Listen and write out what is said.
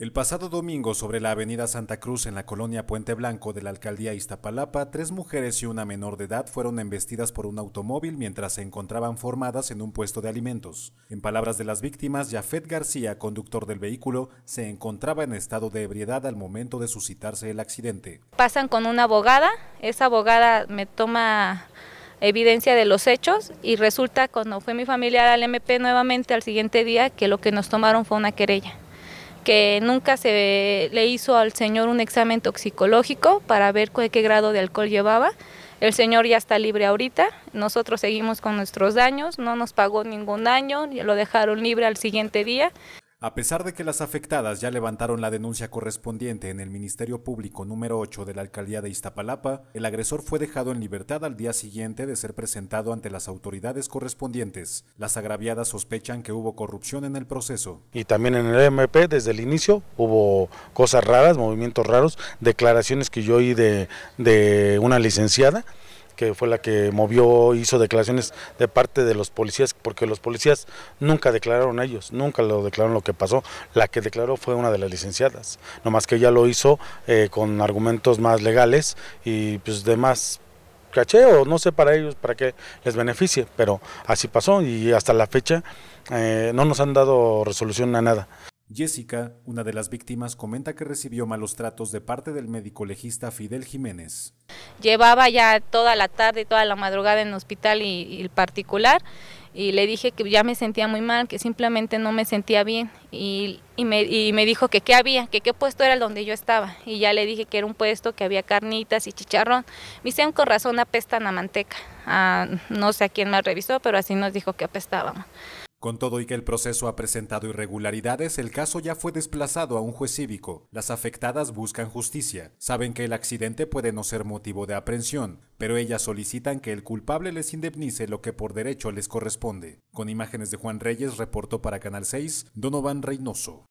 El pasado domingo, sobre la avenida Santa Cruz en la colonia Puente Blanco de la alcaldía Iztapalapa, tres mujeres y una menor de edad fueron embestidas por un automóvil mientras se encontraban formadas en un puesto de alimentos. En palabras de las víctimas, Jafet García, conductor del vehículo, se encontraba en estado de ebriedad al momento de suscitarse el accidente. Pasan con una abogada, esa abogada me toma evidencia de los hechos y resulta cuando fue mi familiar al MP nuevamente al siguiente día que lo que nos tomaron fue una querella que nunca se le hizo al señor un examen toxicológico para ver qué, grado de alcohol llevaba. El señor ya está libre ahorita, nosotros seguimos con nuestros daños, no nos pagó ningún daño, lo dejaron libre al siguiente día a pesar de que las afectadas ya levantaron la denuncia correspondiente en el Ministerio Público número 8 de la Alcaldía de Iztapalapa, el agresor fue dejado en libertad al día siguiente de ser presentado ante las autoridades correspondientes. Las agraviadas sospechan que hubo corrupción en el proceso. Y también en el MP desde el inicio hubo cosas raras, movimientos raros, declaraciones que yo oí de, de una licenciada que fue la que movió, hizo declaraciones de parte de los policías, porque los policías nunca declararon a ellos, nunca lo declararon lo que pasó. La que declaró fue una de las licenciadas, nomás que ella lo hizo eh, con argumentos más legales y pues demás cacheo, no sé para ellos, para qué les beneficie, pero así pasó y hasta la fecha eh, no nos han dado resolución a nada. Jessica, una de las víctimas, comenta que recibió malos tratos de parte del médico legista Fidel Jiménez llevaba ya toda la tarde y toda la madrugada en hospital y, el particular y le dije que ya me sentía muy mal, que simplemente no me sentía bien y, me, dijo que qué había, que qué puesto era el donde yo estaba y ya le dije que era un puesto que había carnitas y chicharrón. Me hicieron con razón apestan a manteca, no sé a quién me revisó, pero así nos dijo que apestábamos. Con todo y que el proceso ha presentado irregularidades, el caso ya fue desplazado a un juez cívico. Las afectadas buscan justicia. Saben que el accidente puede no ser motivo de aprehensión, pero ellas solicitan que el culpable les indemnice lo que por derecho les corresponde. Con imágenes de Juan Reyes, reportó para Canal 6, Donovan Reynoso.